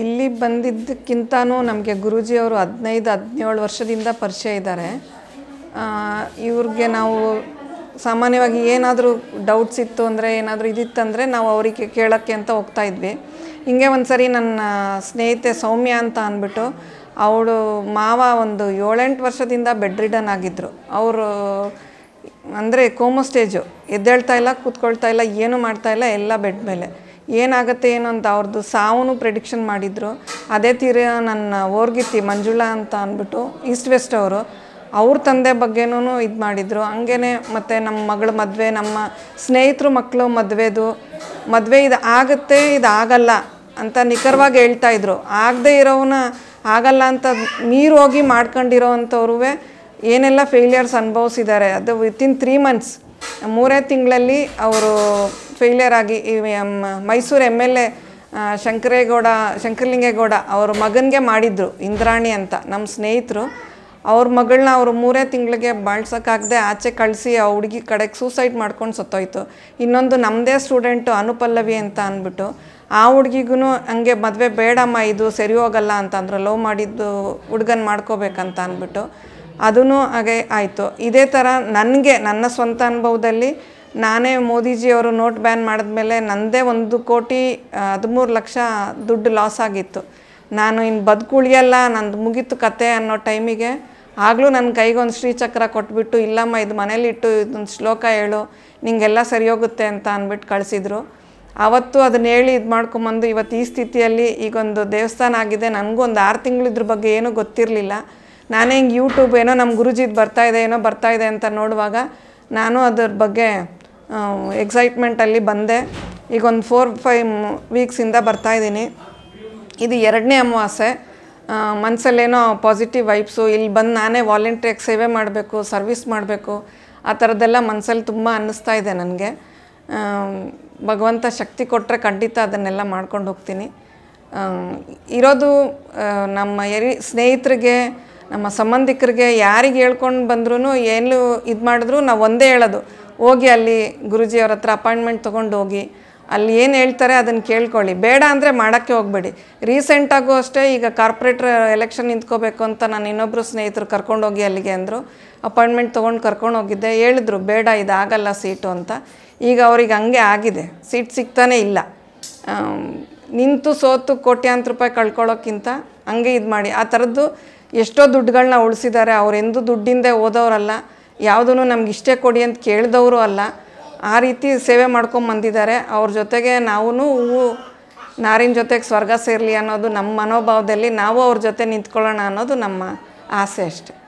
ಇಲ್ಲಿ ಬಂದಿದ್ದಕ್ಕಿಂತನೂ ನಮಗೆ ಅವರು ಹದಿನೈದು ಹದಿನೇಳು ವರ್ಷದಿಂದ ಪರಿಚಯ ಇದ್ದಾರೆ ಇವ್ರಿಗೆ ನಾವು ಸಾಮಾನ್ಯವಾಗಿ ಏನಾದರೂ ಡೌಟ್ಸ್ ಇತ್ತು ಅಂದರೆ ಏನಾದರೂ ಇದಿತ್ತಂದರೆ ನಾವು ಅವರಿಗೆ ಕೇಳೋಕ್ಕೆ ಅಂತ ಹೋಗ್ತಾ ಇದ್ವಿ ಹಿಂಗೆ ಒಂದು ಸರಿ ನನ್ನ ಸ್ನೇಹಿತೆ ಸೌಮ್ಯ ಅಂತ ಅಂದ್ಬಿಟ್ಟು ಅವಳು ಮಾವ ಒಂದು ಏಳೆಂಟು ವರ್ಷದಿಂದ ಬೆಡ್ ರಿಡನ್ ಆಗಿದ್ದರು ಅವರು ಅಂದರೆ ಕೋಮೋ ಸ್ಟೇಜು ಎದ್ದೇಳ್ತಾ ಇಲ್ಲ ಕೂತ್ಕೊಳ್ತಾ ಇಲ್ಲ ಏನೂ ಮಾಡ್ತಾ ಇಲ್ಲ ಎಲ್ಲ ಬೆಡ್ ಮೇಲೆ ಏನಾಗುತ್ತೆ ಏನು ಅಂತ ಅವ್ರದ್ದು ಸಾವನು ಪ್ರೆಡಿಕ್ಷನ್ ಮಾಡಿದರು ಅದೇ ತೀರ ನನ್ನ ಓರ್ಗಿತ್ತಿ ಮಂಜುಳಾ ಅಂತ ಅಂದ್ಬಿಟ್ಟು ಈಸ್ಟ್ ವೆಸ್ಟ್ ಅವರು ಅವ್ರ ತಂದೆ ಬಗ್ಗೆನೂ ಇದು ಮಾಡಿದರು ಹಂಗೇ ಮತ್ತು ನಮ್ಮ ಮಗಳ ಮದುವೆ ನಮ್ಮ ಸ್ನೇಹಿತರು ಮಕ್ಕಳು ಮದುವೆದು ಮದುವೆ ಇದು ಆಗುತ್ತೆ ಇದು ಆಗಲ್ಲ ಅಂತ ನಿಖರವಾಗಿ ಹೇಳ್ತಾ ಇದ್ರು ಆಗದೇ ಇರೋವನ್ನ ಆಗಲ್ಲ ಅಂತ ನೀರು ಹೋಗಿ ಮಾಡ್ಕೊಂಡಿರೋ ಏನೆಲ್ಲ ಫೇಲಿಯರ್ಸ್ ಅನುಭವಿಸಿದ್ದಾರೆ ಅದು ವಿತಿನ್ ತ್ರೀ ಮಂತ್ಸ್ ಮೂರೇ ತಿಂಗಳಲ್ಲಿ ಅವರು ಫೇಲಿಯರ್ ಆಗಿ Mysuru M L A Shankaregowda Shankaralingegowda ಅವ್ರ ಮಗನಿಗೆ ಮಾಡಿದ್ರು ಇಂದ್ರಾಣಿ ಅಂತ ನಮ್ಮ ಸ್ನೇಹಿತರು ಅವ್ರ ಮಗಳನ್ನ ಅವರು ಮೂರೇ ತಿಂಗಳಿಗೆ ಬಾಳ್ಸೋಕ್ಕಾಗದೆ ಆಚೆ ಕಳಿಸಿ ಆ ಹುಡುಗಿ ಕಡೆಗೆ ಸೂಸೈಡ್ ಮಾಡ್ಕೊಂಡು ಸತ್ತೋಯ್ತು ಇನ್ನೊಂದು ನಮ್ಮದೇ ಸ್ಟೂಡೆಂಟು ಅನುಪಲ್ಲವಿ ಅಂತ ಅಂದ್ಬಿಟ್ಟು ಆ ಹುಡುಗಿಗೂ ಹಂಗೆ ಮದುವೆ ಬೇಡಮ್ಮ ಇದು ಸರಿ ಹೋಗಲ್ಲ ಅಂತಂದ್ರೆ ಲವ್ ಮಾಡಿದ್ದು ಹುಡುಗನ ಮಾಡ್ಕೋಬೇಕಂತ ಅಂದ್ಬಿಟ್ಟು ಅದೂ ಹಾಗೆ ಆಯಿತು ಇದೇ ಥರ ನನಗೆ ನನ್ನ ಸ್ವಂತ ಅನುಭವದಲ್ಲಿ ನಾನೇ ಮೋದಿಜಿಯವರು ನೋಟ್ ಬ್ಯಾನ್ ಮಾಡಿದ್ಮೇಲೆ ನನ್ನದೇ ಒಂದು ಕೋಟಿ ಹದಿಮೂರು ಲಕ್ಷ ದುಡ್ಡು ಲಾಸ್ ಆಗಿತ್ತು ನಾನು ಇನ್ನು ಬದುಕುಳಿಯಲ್ಲ ನಂದು ಮುಗೀತು ಕತೆ ಅನ್ನೋ ಟೈಮಿಗೆ ಆಗಲೂ ನನ್ನ ಕೈಗೊಂದು ಶ್ರೀಚಕ್ರ ಕೊಟ್ಬಿಟ್ಟು ಇಲ್ಲಮ್ಮ ಇದು ಮನೇಲಿಟ್ಟು ಇದೊಂದು ಶ್ಲೋಕ ಹೇಳು ನಿಂಗೆಲ್ಲ ಸರಿ ಹೋಗುತ್ತೆ ಅಂತ ಅಂದ್ಬಿಟ್ಟು ಕಳಿಸಿದ್ರು ಆವತ್ತು ಅದನ್ನ ಹೇಳಿ ಇದು ಮಾಡ್ಕೊಂಬಂದು ಇವತ್ತು ಈ ಸ್ಥಿತಿಯಲ್ಲಿ ಈಗೊಂದು ದೇವಸ್ಥಾನ ಆಗಿದೆ ನನಗೂ ಒಂದು ಆರು ತಿಂಗಳು ಇದ್ರ ಬಗ್ಗೆ ಏನೂ ಗೊತ್ತಿರಲಿಲ್ಲ ನಾನೇ ಹಿಂಗೆ ಯೂಟ್ಯೂಬ್ ಏನೋ ನಮ್ಮ ಗುರುಜಿದು ಬರ್ತಾಯಿದೆ ಏನೋ ಬರ್ತಾಯಿದೆ ಅಂತ ನೋಡುವಾಗ ನಾನು ಅದ್ರ ಬಗ್ಗೆ ಎಕ್ಸೈಟ್ಮೆಂಟಲ್ಲಿ ಬಂದೆ ಈಗ ಒಂದು ಫೋರ್ ಫೈವ್ ವೀಕ್ಸಿಂದ ಬರ್ತಾಯಿದ್ದೀನಿ ಇದು ಎರಡನೇ ಅಮಾವಾಸೆ ಮನಸಲ್ಲೇನೋ ಪಾಸಿಟಿವ್ ವೈಬ್ಸು ಇಲ್ಲಿ ಬಂದು ನಾನೇ ವಾಲಂಟ್ರಿಯಾಗಿ ಸೇವೆ ಮಾಡಬೇಕು ಸರ್ವಿಸ್ ಮಾಡಬೇಕು ಆ ಥರದ್ದೆಲ್ಲ ಮನಸ್ಸಲ್ಲಿ ತುಂಬ ಅನ್ನಿಸ್ತಾ ಇದೆ ನನಗೆ ಭಗವಂತ ಶಕ್ತಿ ಕೊಟ್ಟರೆ ಖಂಡಿತ ಅದನ್ನೆಲ್ಲ ಮಾಡ್ಕೊಂಡು ಹೋಗ್ತೀನಿ ಇರೋದು ನಮ್ಮ ಎರಿ ಸ್ನೇಹಿತರಿಗೆ ನಮ್ಮ ಸಂಬಂಧಿಕರಿಗೆ ಯಾರಿಗೆ ಹೇಳ್ಕೊಂಡು ಬಂದ್ರೂ ಏನು ಇದು ಮಾಡಿದ್ರು ನಾವು ಒಂದೇ ಹೇಳೋದು ಹೋಗಿ ಅಲ್ಲಿ ಗುರುಜಿಯವ್ರ ಹತ್ರ ಅಪಾಯಿಂಟ್ಮೆಂಟ್ ತೊಗೊಂಡು ಹೋಗಿ ಅಲ್ಲಿ ಏನು ಹೇಳ್ತಾರೆ ಅದನ್ನು ಕೇಳ್ಕೊಳ್ಳಿ ಬೇಡ ಅಂದರೆ ಮಾಡೋಕ್ಕೆ ಹೋಗಬೇಡಿ ರೀಸೆಂಟಾಗೂ ಅಷ್ಟೇ ಈಗ ಕಾರ್ಪೊರೇಟ್ರ್ ಎಲೆಕ್ಷನ್ ನಿಂತ್ಕೋಬೇಕು ಅಂತ ನಾನು ಇನ್ನೊಬ್ಬರು ಸ್ನೇಹಿತರು ಕರ್ಕೊಂಡೋಗಿ ಅಲ್ಲಿಗೆ ಅಂದರು ಅಪಾಯಿಂಟ್ಮೆಂಟ್ ತೊಗೊಂಡು ಕರ್ಕೊಂಡು ಹೋಗಿದ್ದೆ ಹೇಳಿದ್ರು ಬೇಡ ಇದು ಆಗಲ್ಲ ಸೀಟು ಅಂತ ಈಗ ಅವ್ರಿಗೆ ಹಂಗೆ ಆಗಿದೆ ಸೀಟ್ ಸಿಗ್ತಾನೇ ಇಲ್ಲ ನಿಂತು ಸೋತು ಕೋಟ್ಯಾಂತರ ರೂಪಾಯಿ ಕಳ್ಕೊಳ್ಳೋಕ್ಕಿಂತ ಹಂಗೆ ಇದು ಮಾಡಿ ಆ ಥರದ್ದು ಎಷ್ಟೋ ದುಡ್ಡುಗಳನ್ನ ಉಳಿಸಿದ್ದಾರೆ ಅವರೆಂದು ದುಡ್ಡಿಂದೇ ಓದೋರಲ್ಲ ಯಾವುದೂ ನಮ್ಗೆ ಇಷ್ಟೇ ಕೊಡಿ ಅಂತ ಕೇಳಿದವರು ಅಲ್ಲ ಆ ರೀತಿ ಸೇವೆ ಮಾಡ್ಕೊಂಬಂದಿದ್ದಾರೆ ಅವ್ರ ಜೊತೆಗೆ ನಾವು ಹೂವು ನಾರಿನ ಜೊತೆಗೆ ಸ್ವರ್ಗ ಸೇರಲಿ ಅನ್ನೋದು ನಮ್ಮ ಮನೋಭಾವದಲ್ಲಿ ನಾವು ಅವ್ರ ಜೊತೆ ನಿಂತ್ಕೊಳ್ಳೋಣ ಅನ್ನೋದು ನಮ್ಮ ಆಸೆ ಅಷ್ಟೆ